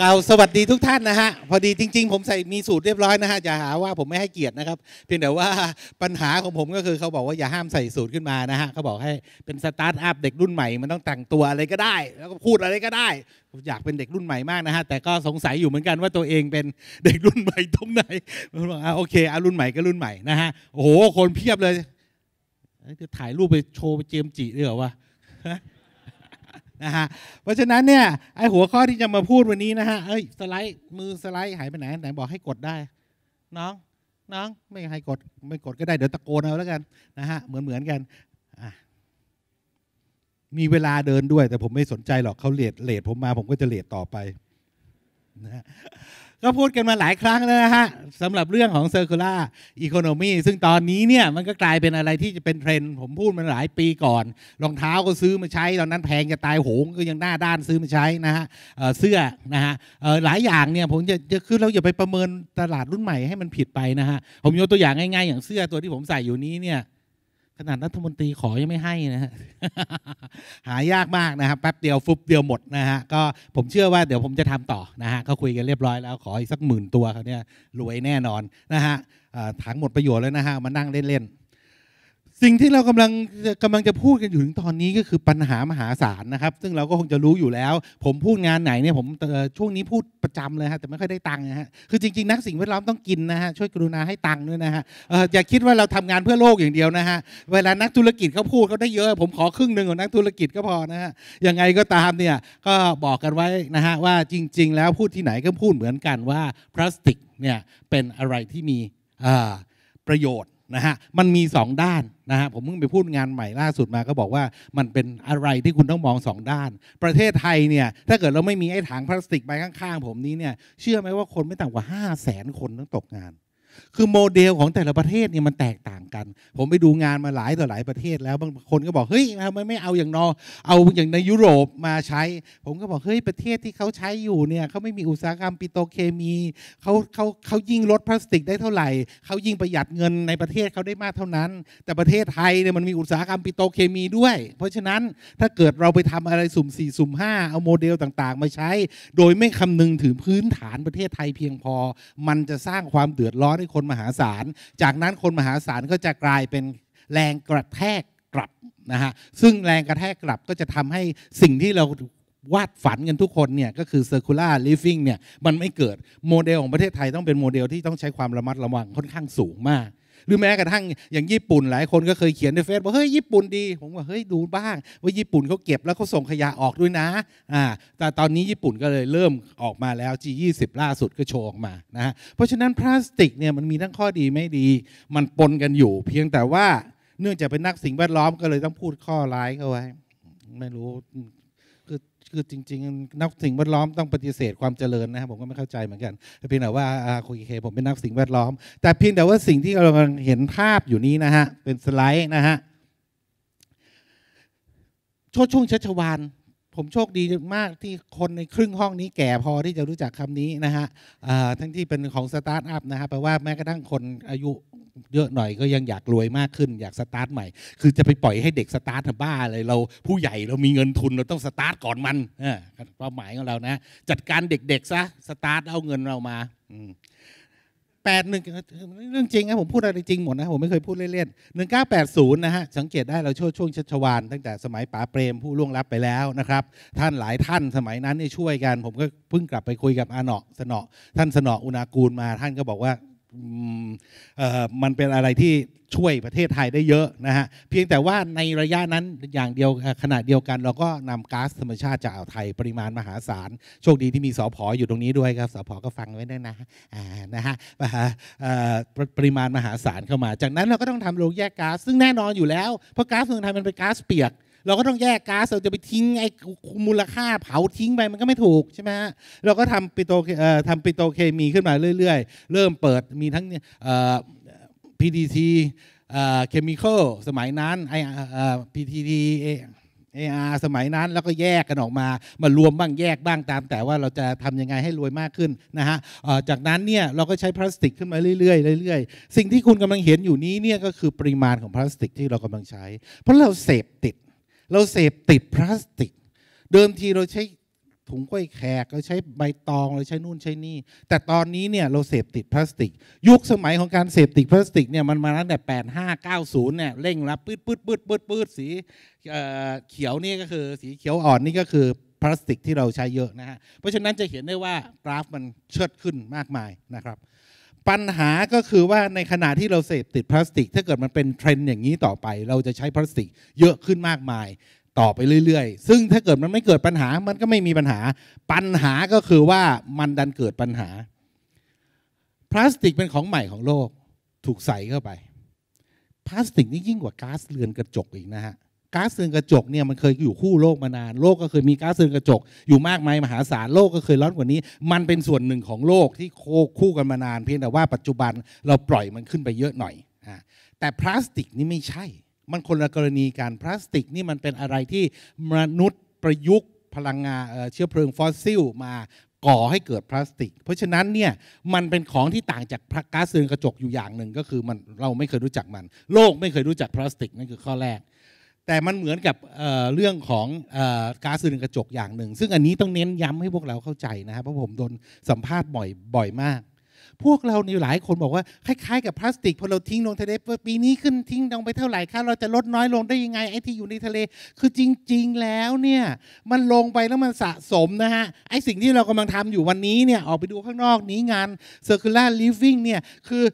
กล่าวสวัสดีทุกท่านนะฮะพอดีจริง ๆ ผมใส่มีสูตรเรียบร้อยนะฮะอย่าหาว่าผมไม่ให้เกียรตินะครับ เพียงแต่ว่า ปัญหาของผมก็คือเขาบอกว่าอย่าห้ามใส่สูตรขึ้นมานะฮะเขาบอกให้เป็นสตาร์ทอัพเด็กรุ่นใหม่มันต้องแต่งตัวอะไรก็ได้ แล้วก็พูดอะไรก็ได้ผมอยากเป็นเด็กรุ่นใหม่มากนะฮะแต่ก็สงสัยอยู่เหมือนกันว่าตัวเองเป็นเด็กรุ่นใหม่ตรงไหนผมบอกอ่าโอเคอารุ่นใหม่ก็รุ่นใหม่นะฮะโอ้โห คนเพียบเลยจะถ่ายรูปไปโชว์ไปเจมจีด้ือเหรอวะนะฮะเพราะฉะนั้นเนี่ย ไอหัวข้อที่จะมาพูดวันนี้นะฮะเอ้ย สไลด์ มือสไลด์หายไปไหนไหนบอกให้กดได้ น้อง น้อง ไม่ให้กด ไม่กดก็ได้เดี๋ยวตะโกนเอาแล้วกัน นะฮะเหมือนเหมือนกันมีเวลาเดินด้วย แต่ผมไม่สนใจหรอกเขาเลดเลดผมมาผมก็จะเลดต่อไปนะก็พูดกันมาหลายครั้งแล้วนะฮะสำหรับเรื่องของ circular economy ซึ่งตอนนี้เนี่ยมันก็กลายเป็นอะไรที่จะเป็นเทรนด์ผมพูดมันหลายปีก่อน รองเท้าก็ซื้อมาใช้ ตอนนั้นแพงจะตายโหงก็ยังหน้าด้านซื้อมาใช้นะฮะเสื้อนะฮะหลายอย่างเนี่ยผมจะจะคือเราอย่าไปประเมินตลาดรุ่นใหม่ให้มันผิดไปนะฮะผมยกตัวอย่างง่ายๆ อย่างเสื้อตัวที่ผมใส่อยู่นี้เนี่ยขนาดรัฐมนตรีขอยังไม่ให้นะฮะหายากมากนะครับแป๊บเดียวฟุบเดียวหมดนะฮะก็ผมเชื่อว่าเดี๋ยวผมจะทำต่อนะฮะก็คุยกันเรียบร้อยแล้วขออีกสักหมื่นตัวเขาเนี่ยรวยแน่นอนนะฮะถังหมดประโยชน์แล้วนะฮะมานั่งเล่นๆสิ่งที่เรากำลังกำลังจะพูดกันอยู่ถึงตอนนี้ก็คือปัญหามหาศาลนะครับซึ่งเราก็คงจะรู้อยู่แล้ว ผมพูดงานไหนเนี่ยผมช่วงนี้พูดประจำเลยฮะแต่ไม่ค่อยได้ตังค์นะฮะคือจริง ๆ นักสิ่งแวดล้อมต้องกินนะฮะช่วยกรุณาให้ตังค์ด้วยนะฮะอย่าคิดว่าเราทำงานเพื่อโลกอย่างเดียวนะฮะเวลานักธุรกิจเขาพูดเขาได้เยอะผมขอครึ่งหนึ่งของนักธุรกิจก็พอนะฮะยังไงก็ตามเนี่ยก็บอกกันไว้นะฮะว่าจริง ๆ แล้วพูดที่ไหนก็พูดเหมือนกันว่าพลาสติกเนี่ยเป็นอะไรที่มีประโยชน์นะฮะมันมี 2 ด้านนะฮะผมเพิ่งไปพูดงานใหม่ล่าสุดมาก็บอกว่ามันเป็นอะไรที่คุณต้องมอง 2 ด้าน ประเทศไทยเนี่ย ถ้าเกิดเราไม่มีไอ้ถังพลาสติกใบข้างๆผมนี้เนี่ย เชื่อไหมว่าคนไม่ต่ำกว่า 5 0 0 0 0 0 คนต้องตกงานคือโมเดลของแต่ละประเทศเนี่ยมันแตกต่างกัน ผมไปดูงานมาหลายต่อหลายประเทศแล้วบางคนก็บอกเฮ้ยทำไมไม่เอาอย่างนอ เอาอย่างในยุโรปมาใช้ ผมก็บอกเฮ้ยประเทศที่เขาใช้อยู่เนี่ยเขาไม่มีอุตสาหกรรมปิโตเคมีเขาเขาเขายิ่งลดพลาสติกได้เท่าไหร่เขายิ่งประหยัดเงินในประเทศเขาได้มากเท่านั้น แต่ประเทศไทยเนี่ยมันมีอุตสาหกรรมปิโตเคมีด้วย เพราะฉะนั้นถ้าเกิดเราไปทำอะไรสุ่ม4สุ่ม5เอาโมเดลต่างๆ มาใช้ โดยไม่คำนึงถึงพื้นฐานประเทศไทยเพียงพอมันจะสร้างความเดือดร้อนคือคนมหาศาลจากนั้นคนมหาศาลก็จะกลายเป็นแรงกระแทกกลับนะฮะ ซึ่งแรงกระแทกกลับก็จะทำให้สิ่งที่เราวาดฝันกันทุกคนเนี่ยก็คือ circular living เนี่ยมันไม่เกิดโมเดลของประเทศไทยต้องเป็นโมเดลที่ต้องใช้ความระมัดระวัง ค่อนข้างสูงมากหรือแม้กระทั่งอย่างญี่ปุ่นหลายคนก็เคยเขียนในเฟซบอกเฮ้ยญี่ปุ่นดี ผมว่าเฮ้ยดูบ้าง ว่าญี่ปุ่นเขาเก็บแล้วเขาส่งขยะออกด้วยนะอ่าแต่ตอนนี้ญี่ปุ่นก็เลยเริ่มออกมาแล้ว G20 ล่าสุดก็โชว์ออกมานะเพราะฉะนั้นพลาสติกเนี่ยมันมีทั้งข้อดีไม่ดี มันปนกันอยู่ เพียงแต่ว่าเนื่องจากเป็นนักสิ่งแวดล้อมก็เลยต้องพูดข้อร้ายเข้าไว้ไม่รู้คือจริง ๆนักสิ่งแวดล้อมต้องปฏิเสธความเจริญนะครับผมก็ไม่เข้าใจเหมือนกันเพียงแต่ว่าโอเคผมเป็นนักสิ่งแวดล้อม แต่เพียงแต่ว่าสิ่งที่เรากำลังเห็นภาพอยู่นี้นะฮะ เป็นสไลด์นะฮะโชดช่วงชัชวานผมโชคดีมากที่คนในครึ่งห้องนี้แก่พอที่จะรู้จักคำนี้นะฮะทั้งที่เป็นของสตาร์ทอัพนะครับแปลว่าแม้กระทั่งคนอายุเยอะหน่อยก็ยังอยากรวยมากขึ้นอยากสตาร์ทใหม่ คือจะไปปล่อยให้เด็กสตาร์ทบ้าเลย เราผู้ใหญ่เรามีเงินทุนเราต้องสตาร์ทก่อนมันเป้าหมายของเรานะจัดการเด็กๆซะสตาร์ทเอาเงินเรามาแปดหนึ่งเรื่องจริงนะผมพูดอะไรจริงหมดนะผมไม่เคยพูดเล่นๆปดศูนนย์ะฮะสังเกตได้เราช่วงช่วงชัชวานตั้งแต่สมัยป๋าเปรมผู้ล่วงลับไปแล้วนะครับท่านหลายท่านสมัยนั้นช่วยกัน ผมก็เพิ่งกลับไปคุยกับอาเนาะสนอท่านสนออุณากูลมาท่านก็บอกว่ามันเป็นอะไรที่ช่วยประเทศไทยได้เยอะนะฮะเพียงแต่ว่าในระยะนั้นอย่างเดียวขณะเดียวกันเราก็นำก๊าซธรรมชาติจากอ่าวไทย ปริมาณมหาศาล โชคดีที่มีสอพออยู่ตรงนี้ด้วยครับสอพอก็ฟังไว้ด้วยนะนะฮะปริมาณมหาศาลเข้ามา จากนั้นเราก็ต้องทำโรงแยกก๊าซซึ่งแน่นอนอยู่แล้วเพราะก๊าซเมืองไทยมันเป็นก๊าซเปียกเราก็ต้องแยกก๊าซเราจะไปทิ้งไอ้มูลค่าเผาทิ้งไปมันก็ไม่ถูกใช่ไหมฮะ เราก็ทำปิโตเอ่อทำปิโตเคมีขึ้นมาเรื่อยๆเริ่มเปิดมีทั้งเอ่อ PDT เอ่อเคมีคอลสมัยนั้นไอเอ่อ PTT เออาสมัยนั้นแล้วก็แยกกันออกมามารวมบ้างแยกบ้างตาม แต่ว่าเราจะทำยังไงให้รวยมากขึ้นนะฮะจากนั้นเนี่ยเราก็ใช้พลาสติกขึ้นมาเรื่อยๆเรื่อยๆสิ่งที่คุณกำลังเห็นอยู่นี้เนี่ยก็คือปริมาณของพลาสติกที่เรากำลังใช้ เพราะเราเสพติดเราเสพติดพลาสติก เดิมทีเราใช้ถุงกล้วยแขกเราใช้ใบตอง เราใช้นู่นใช้นี่ แต่ตอนนี้เนี่ยเราเสพติดพลาสติก ยุคสมัยของการเสพติดพลาสติกเนี่ยมันมาตั้งแต่แปดห้าเก้าศูนย์เนี่ยเร่งรับปืดปืดปืดปืดปืดสีเขียวนี่ก็คือสีเขียวอ่อนนี่ก็คือพลาสติกที่เราใช้เยอะนะฮะ เพราะฉะนั้นจะเห็นได้ว่ากราฟมันเชิดขึ้นมากมายนะครับปัญหาก็คือว่าในขณะที่เราเสพติดพลาสติก ถ้าเกิดมันเป็นเทรนด์อย่างนี้ต่อไปเราจะใช้พลาสติกเยอะขึ้นมากมายต่อไปเรื่อยๆ ซึ่งถ้าเกิดมันไม่เกิดปัญหามันก็ไม่มีปัญหา ปัญหาก็คือว่ามันดันเกิดปัญหา พลาสติกเป็นของใหม่ของโลกถูกใส่เข้าไป พลาสติกนี่ยิ่งกว่าก๊าซเรือนกระจกอีกนะฮะก๊าซเรือนกระจกเนี่ยมันเคยอยู่คู่โลกมานานโลกก็เคยมีก๊าซเรือนกระจกอยู่มากมายมหาศาลโลกก็เคยร้อนกว่านี้ มันเป็นส่วนหนึ่งของโลกที่โคคู่กันมานานเพียงแต่ว่าปัจจุบันเราปล่อยมันขึ้นไปเยอะหน่อยแต่พลาสติกนี่ไม่ใช่ มันคนละกรณีกันพลาสติกนี่มันเป็นอะไรที่มนุษย์ประยุกต์พลังงานเชื้อเพลิงฟอสซิลมาก่อให้เกิดพลาสติก เพราะฉะนั้นเนี่ยมันเป็นของที่ต่างจากก๊าซเรือนกระจกอยู่อย่างหนึ่งก็คือมันเราไม่เคยรู้จักมัน โลกไม่เคยรู้จักพลาสติกนั่นคือข้อแรกแต่มันเหมือนกับเรื่องของกาซึรือนกระจกอย่างหนึ่งซึ่งอันนี้ต้องเน้นย้ำให้พวกเราเข้าใจนะครับเพราะผมโดนสัมภาษณ์บ่อยบ่อยมาก พวกเราในหลายคนบอกว่าคล้ายๆกับพลาสติกพอเราทิ้งลงทะเลปีนี้ขึ้นทิ้งลงไปเท่าไหร่คะเราจะลดน้อยลงได้ยังไงไอ้ที่อยู่ในทะเลคือจริง ๆ แล้วเนี่ยมันลงไปแล้วมันสะสมนะฮะไอ้สิ่งที่เรากำลังทำอยู่วันนี้เนี่ยออกไปดูข้างนอกนี้งาน Circular Living เนี่ยคือ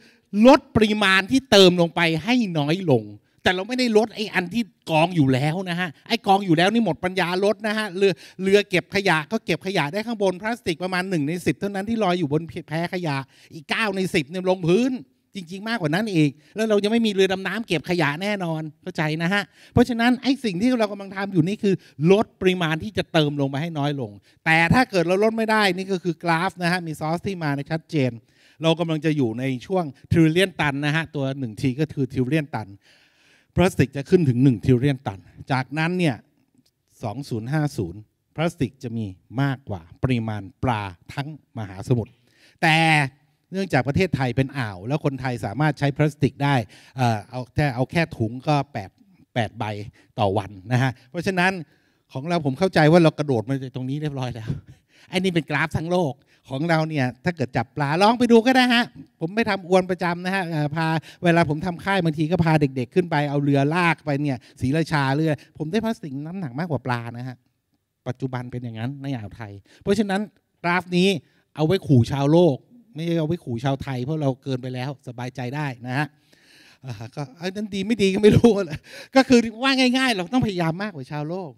ลดปริมาณที่เติมลงไปให้น้อยลงแต่เราไม่ได้ลดไอ้อันที่กองอยู่แล้วนะฮะ ไอ้กองอยู่แล้วนี่หมดปัญญาลดนะฮะ เรือเรือเก็บขยะก็เก็บขยะได้ข้างบนพลาสติกประมาณหนึ่งในิบเท่านั้นที่ลอยอยู่บนแพขยะ อีก 9 ในิบเนี่ยลงพื้นจริงๆมากกว่านั้นอีก แล้วเรายังไม่มีเรือดำน้ำเก็บขยะแน่นอนเข้าใจนะฮะ เพราะฉะนั้นไอ้สิ่งที่เรากำลังทำอยู่นี่คือ ลดปริมาณที่จะเติมลงไปให้น้อยลง แต่ถ้าเกิดเราลดไม่ได้นี่ก็คือกราฟนะฮะ มีซอสที่มาในชัดเจน เรากำลังจะอยู่ในช่วงทริลเลียนตันนะฮะ ตัว1ทีก็คือทริลเลียนตันพลาสติกจะขึ้นถึง1ทิลเลียนตัน จากนั้นเนี่ย2050 พลาสติกจะมีมากกว่าปริมาณปลาทั้งมหาสมุทร แต่เนื่องจากประเทศไทยเป็นอ่าว แล้วคนไทยสามารถใช้พลาสติกได้ เอาแค่เอาแค่ถุงก็8 8ใบต่อวันนะฮะ เพราะฉะนั้นของเราผมเข้าใจว่าเรากระโดดมาตรงนี้เรียบร้อยแล้วไอ้นี่เป็นกราฟทั้งโลกของเราเนี่ย ถ้าเกิดจับปลาลองไปดูก็ได้ฮะผมไม่ทำอวนประจำนะฮะพาเวลาผมทำค่ายบางทีก็พาเด็กๆ ขึ้นไปเอาเรือลากไปเนี่ยสีราชาเรือ ผมได้พลาสติกน้ำหนักมากกว่าปลานะฮะ ปัจจุบันเป็นอย่างนั้นในอ่าวไทย เพราะฉะนั้นกราฟนี้เอาไว้ขู่ชาวโลก ไม่ใช่เอาไว้ขู่ชาวไทย เพราะเราเกินไปแล้วสบายใจได้นะฮะก็อันนั้นดีไม่ดีก็ไม่รู้ก็คือว่าง่ายๆเราต้องพยายามมากกว่าชาวโลก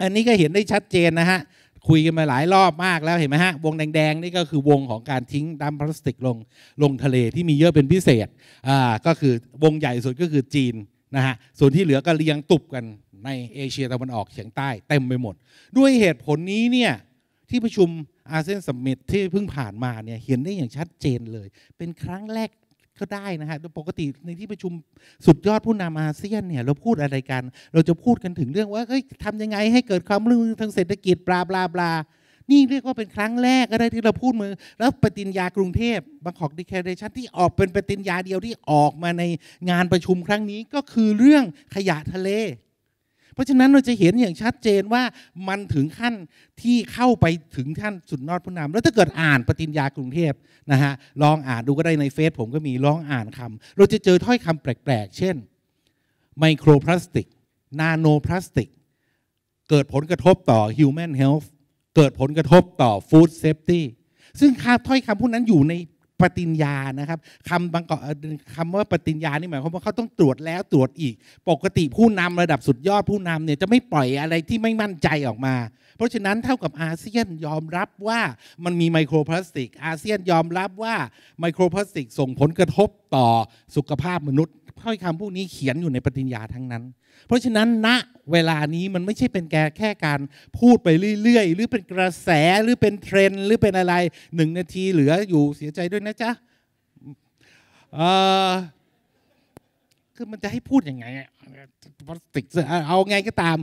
อันนี้ก็เห็นได้ชัดเจนนะฮะคุยกันมาหลายรอบมากแล้ว เห็นไหมฮะ วงแดงๆ นี่ก็คือวงของการทิ้งดัมพลาสติกลงลงทะเลที่มีเยอะเป็นพิเศษอ่าก็คือวงใหญ่สุดก็คือจีนนะฮะส่วนที่เหลือก็เรียงตุบกันในเอเชียตะวันออกเฉียงใต้เต็มไปหมด ด้วยเหตุผลนี้เนี่ย ที่ประชุมอาเซียนสมิตที่เพิ่งผ่านมาเนี่ย เห็นได้อย่างชัดเจนเลย เป็นครั้งแรกก็ได้นะฮะปกติในที่ประชุมสุดยอดผู้นำอาเซียนเนี่ยเราพูดอะไรกัน เราจะพูดกันถึงเรื่องว่าเฮ้ยทำยังไงให้เกิดความรุ่งเรืองทางเศรษฐกิจปลาปลาปลานี่เรียกว่าเป็นครั้งแรกก็ได้ที่เราพูดมือ แล้วปฏิญญากรุงเทพบางกอกดีแคเรชันที่ออกเป็นปฏิญญาเดียวที่ออกมาในงานประชุมครั้งนี้ก็คือเรื่องขยะทะเลเพราะฉะนั้นเราจะเห็นอย่างชัดเจนว่ามันถึงขั้นที่เข้าไปถึงท่านสุดนอดผู้นำแล้วถ้าเกิดอ่านปฏิญญากรุงเทพนะฮะลองอ่านดูก็ได้ในเฟซผมก็มีลองอ่านคำเราจะเจอถ้อยคำแปลกๆ เช่นไมโครพลาสติกนาโนพลาสติกเกิดผลกระทบต่อ Human Health เกิดผลกระทบต่อ Food Safety ซึ่งคาบถ้อยคำพวกนั้นอยู่ในปฏิญญานะครับคำบางกคำว่าปฏิญญานี่หมายความว่าเขาต้องตรวจแล้วตรวจอีก ปกติผู้นำระดับสุดยอดผู้นำเนี่ยจะไม่ปล่อยอะไรที่ไม่มั่นใจออกมา เพราะฉะนั้นเท่ากับอาเซียนยอมรับว่ามันมีไมโครพลาสติก อาเซียนยอมรับว่าไมโครพลาสติก ส่งผลกระทบต่อสุขภาพมนุษย์ถ้อยคำพวกนี้เขียนอยู่ในปฏิญญาทั้งนั้น เพราะฉะนั้นณนะเวลานี้มันไม่ใช่เป็นแกแค่การพูดไปเรื่อยๆหรือเป็นกระแสหรือเป็นเทรนหรือเป็นอะไรหนึ่งนาทีเหลืออยู่เสียใจด้วยนะจ๊ะคือมันจะให้พูดยังไงพลาสติกเอาไงก็ตาม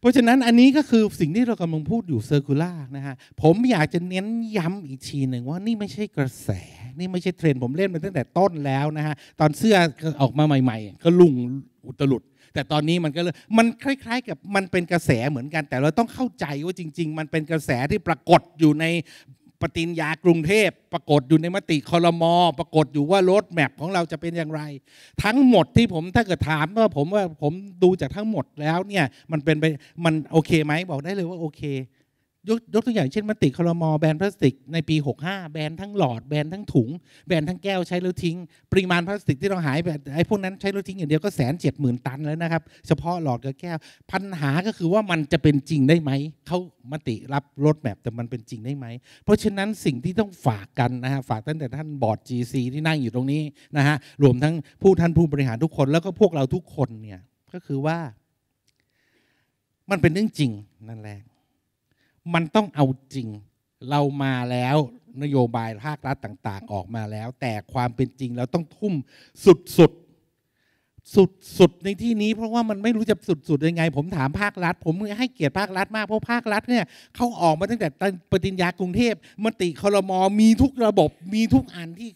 เพราะฉะนั้นอันนี้ก็คือสิ่งที่เรากำลังพูดอยู่เซอร์คูล่านะฮะผมอยากจะเน้นย้ำอีกทีหนึ่งว่า นี่ไม่ใช่กระแส นี่ไม่ใช่เทรนผมเล่นมาตั้งแต่ต้นแล้วนะฮะตอนเสื้อออกมาใหม่ ๆ ก็ลุงอุตลุดแต่ตอนนี้มันก็เลยมันคล้ายๆกับมันเป็นกระแสเหมือนกัน แต่เราต้องเข้าใจว่าจริง ๆ มันเป็นกระแสที่ปรากฏอยู่ในปฏิญญากรุงเทพปรากฏอยู่ในมติคอรมอปรากฏอยู่ว่ารถแมพของเราจะเป็นอย่างไร ทั้งหมดที่ผมถ้าเกิดถามว่าผมว่าผมดูจากทั้งหมดแล้วเนี่ยมันเป็นไปมันโอเคไหมบอกได้เลยว่าโอเคยกยกตัวอย่างเช่นมติคลมแบนพลาสติก ในปี65แบนทั้งหลอดแบนทั้งถุงแบนทั้งแก้วใช้แล้วทิ้งปริมาณพลาสติกที่เราหายไปไอ้พวกนั้นใช้แล้วทิ้งอย่างเดียวก็แสนเจ็ดหมื่นตันแล้วนะครับเฉพาะหลอดกับแก้วปัญหาก็คือว่ามันจะเป็นจริงได้ไหมเขามติรับรถแบบแต่มันเป็นจริงได้ไหมเพราะฉะนั้นสิ่งที่ต้องฝากกันนะฮะฝากตั้งแต่ท่านบอร์ด GC ที่นั่งอยู่ตรงนี้นะฮะรวมทั้งผู้ท่านผู้บริหารทุกคนแล้วก็พวกเราทุกคนเนี่ยก็คือว่า มันเป็นเรื่องจริงนั่นแหละมันต้องเอาจริง เรามาแล้วนโยบายภาครัฐต่างๆ ออกมาแล้ว แต่ความเป็นจริง เราต้องทุ่มสุดๆสุดสุดในที่นี้ เพราะว่ามันไม่รู้จะสุดสุดยังไงผมถามภาครัฐ ผมให้เกียรติภาครัฐมากเพราะภาครัฐเนี่ยเขาออกมาตั้งแต่ปฏิญญากรุงเทพมติคอรมอมีทุกระบบ มีทุกอันที่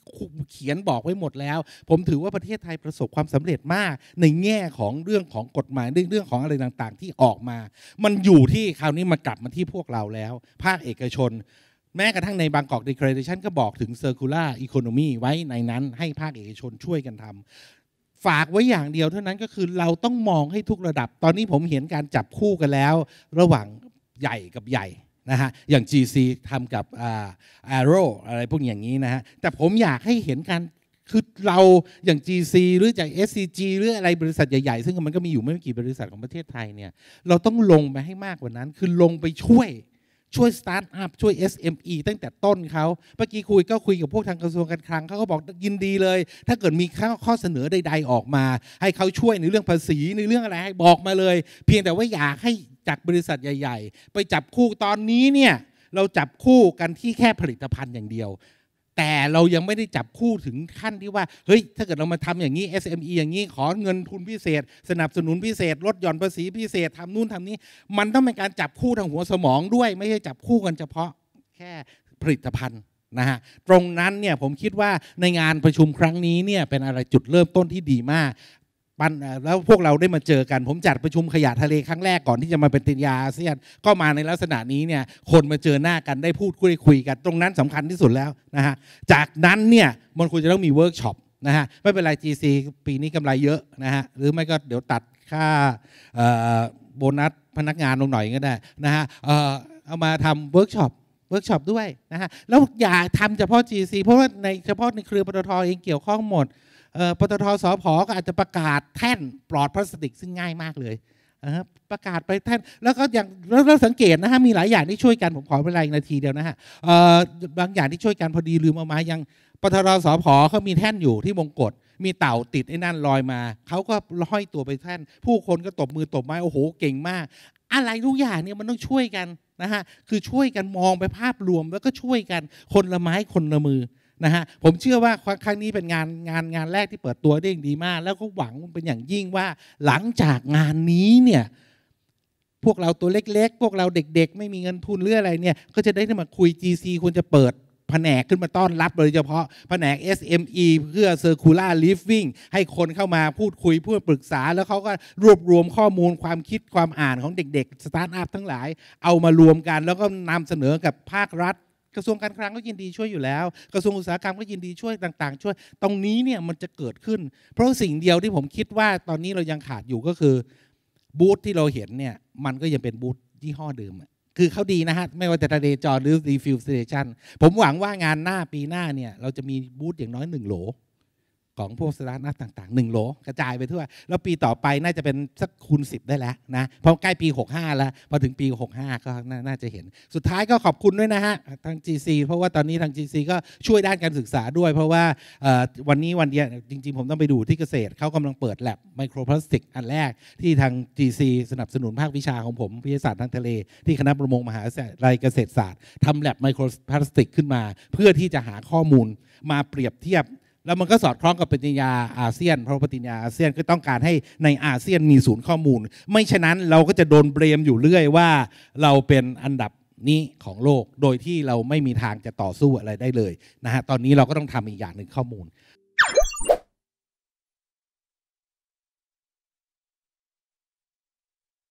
เขียนบอกไว้หมดแล้ว ผมถือว่าประเทศไทยประสบความสำเร็จมาก ในแง่ของเรื่องของกฎหมายเรื่องเรื่องของอะไรต่างๆ ที่ออกมา มันอยู่ที่คราวนี้มันกลับมาที่พวกเราแล้วภาคเอกชนแม้กระทั่งในบางกอกดีเครดิชันก็บอกถึงเซอร์คูล่าอีโคโนมีไว้ในนั้น ให้ภาคเอกชนช่วยกันทำฝากไว้อย่างเดียวเท่านั้นก็คือเราต้องมองให้ทุกระดับ ตอนนี้ผมเห็นการจับคู่กันแล้ว ระหว่างใหญ่กับใหญ่นะฮะอย่าง GC ทำกับอา r ์โรอะไรพวกอย่างนี้นะฮะแต่ผมอยากให้เห็นการคือเราอย่าง GC หรือจาก SCG หรืออะไรบริษัทใหญ่ๆ ซึ่งมันก็มีอยู่ไม่กี่บริษัทของประเทศไทยเนี่ยเราต้องลงไปให้มากกว่านั้นคือลงไปช่วยช่วยสตาร์ทอัพช่วย SME ตั้งแต่ต้นเขาเมื่อกี้คุยก็คุยกับพวกทางกระทรวงการคลังเขาก็บอกยินดีเลย ถ้าเกิดมีข้อขอเสนอใด ๆออกมา ให้เขาช่วยในเรื่องภาษีในเรื่องอะไรให้บอกมาเลย เพียงแต่ว่าอยากให้จากบริษัทใหญ่ ๆ ไปจับคู่ตอนนี้เนี่ยเราจับคู่กันที่แค่ผลิตภัณฑ์อย่างเดียวแต่เรายังไม่ได้จับคู่ถึงขั้นที่ว่าเฮ้ยถ้าเกิดเรามาทำอย่างนี้ SME อย่างนี้ ขอเงินทุนพิเศษสนับสนุนพิเศษลดหย่อนภาษีพิเศษ ทำนู่นทำนี้ มันต้องเป็นการจับคู่ทางหัวสมองด้วย ไม่ใช่จับคู่กันเฉพาะ แค่ผลิตภัณฑ์นะฮะตรงนั้นเนี่ยผมคิดว่าในงานประชุมครั้งนี้เนี่ยเป็นอะไรจุดเริ่มต้นที่ดีมากันแล้วพวกเราได้มาเจอกันผมจัดประชุมขยะทะเลครั้งแรกก่อนที่จะมาเป็นติญญาอาเซียนก็มาในลักษณะนี้เนี่ยคนมาเจอหน้ากันได้พูดคุยคุยกันตรงนั้นสำคัญที่สุดแล้วนะฮะจากนั้นเนี่ยมันควรจะต้องมีเวิร์กช็อปนะฮะไม่เป็นไร GC ปีนี้กำไรเยอะนะฮะหรือไม่ก็เดี๋ยวตัดค่าโบนัสพนักงานลงหน่อยก็ได้นะฮะเอามาทำเวิร์กช็อปเวิร์กช็อปด้วยนะฮะแล้วอย่าทำเฉพาะ GC เพราะว่าในเฉพาะในเครือปตทเองเกี่ยวข้องหมดปตทสพก็อาจจะประกาศแท่นปลอดพลาสติกซึ่งง่ายมากเลยประกาศไปแท่นแล้วก็อย่างเราสังเกตนะฮะมีหลายอย่างที่ช่วยกันผมขอเวลาอีกนาทีเดียวนะฮะบางอย่างที่ช่วยกันพอดีลืมเอามายังปตทสพเขามีแท่นอยู่ที่มงกฎมีเต่าติดไอ้นั่นลอยมาเขาก็ห้อยตัวไปแท่น ผู้คนก็ตบมือตบไม้โอ้โหเก่งมาก อะไรทุกอย่างเนี่ยมันต้องช่วยกันนะฮะคือช่วยกันมองไปภาพรวมแล้วก็ช่วยกันคนละไม้คนละมือนะฮะผมเชื่อว่าครั้งนี้เป็นงานงานงานแรกที่เปิดตัวได้ดีมาก แล้วก็หวังเป็นอย่างยิ่งว่า หลังจากงานนี้เนี่ยพวกเราตัวเล็กๆพวกเราเด็กๆ ไม่มีเงินทุนหรืออะไรเนี่ยก็จะได้มาคุย GC ควรจะเปิดแผนกขึ้นมาต้อนรับโดยเฉพาะ แผนก SME เพื่อ Circular Living ให้คนเข้ามาพูดคุยเพื่อปรึกษา แล้วเขาก็รวบรวมข้อมูลความคิดความอ่านของเด็ก ๆสตาร์ทอัพทั้งหลายเอามารวมกัน แล้วก็นำเสนอกับภาครัฐกระทรวงการคลังก็ยินดีช่วยอยู่แล้วกระทรวงอุตสาหกรรมก็ยินดีช่วยต่างๆ ช่วย ตรงนี้เนี่ยมันจะเกิดขึ้น เพราะสิ่งเดียวที่ผมคิดว่า ตอนนี้เรายังขาดอยู่ก็คือบูธที่เราเห็นเนี่ยมันก็ยังเป็นบูธยี่ห้อเดิมคือเขาดีนะฮะไม่ว่าจะทะเลจอหรือรีฟิลสเตชันผมหวังว่างานหน้าปีหน้าเนี่ยเราจะมีบูธอย่างน้อยหนึ่งโหลของพวกสตาร์ทอัพต่าง ๆ 1โหลกระจายไปทั่วแล้วปีต่อไปน่าจะเป็นสักคูณ10ได้แล้วนะพอใกล้ปี65แล้วพอถึงปี65ก็น่าจะเห็นสุดท้ายก็ขอบคุณด้วยนะฮะทาง GC เพราะว่าตอนนี้ทาง GC ก็ช่วยด้านการศึกษาด้วย เพราะว่าวันนี้วันเดียจริง ๆผมต้องไปดูที่เกษตรเขากำลังเปิดแลบไมโครพลาสติก อันแรกที่ทาง GC สนับสนุนภาควิชาของผมวิทยาศาสตร์ทางทะเล ที่คณะประมงมหาวิทยาลัยเกษตรศาสตร์ทำแลบไมโครพลาสติกขึ้นมา เพื่อที่จะหาข้อมูลมาเปรียบเทียบแล้วมันก็สอดคล้องกับปฏิญญาอาเซียนเพราะปฏิญญาอาเซียนก็ต้องการให้ในอาเซียนมีศูนย์ข้อมูล ไม่ฉะนั้นเราก็จะโดนเบรมอยู่เรื่อยว่าเราเป็นอันดับนี้ของโลก โดยที่เราไม่มีทางจะต่อสู้อะไรได้เลยนะฮะตอนนี้เราก็ต้องทำอีกอย่างหนึ่งข้อมูล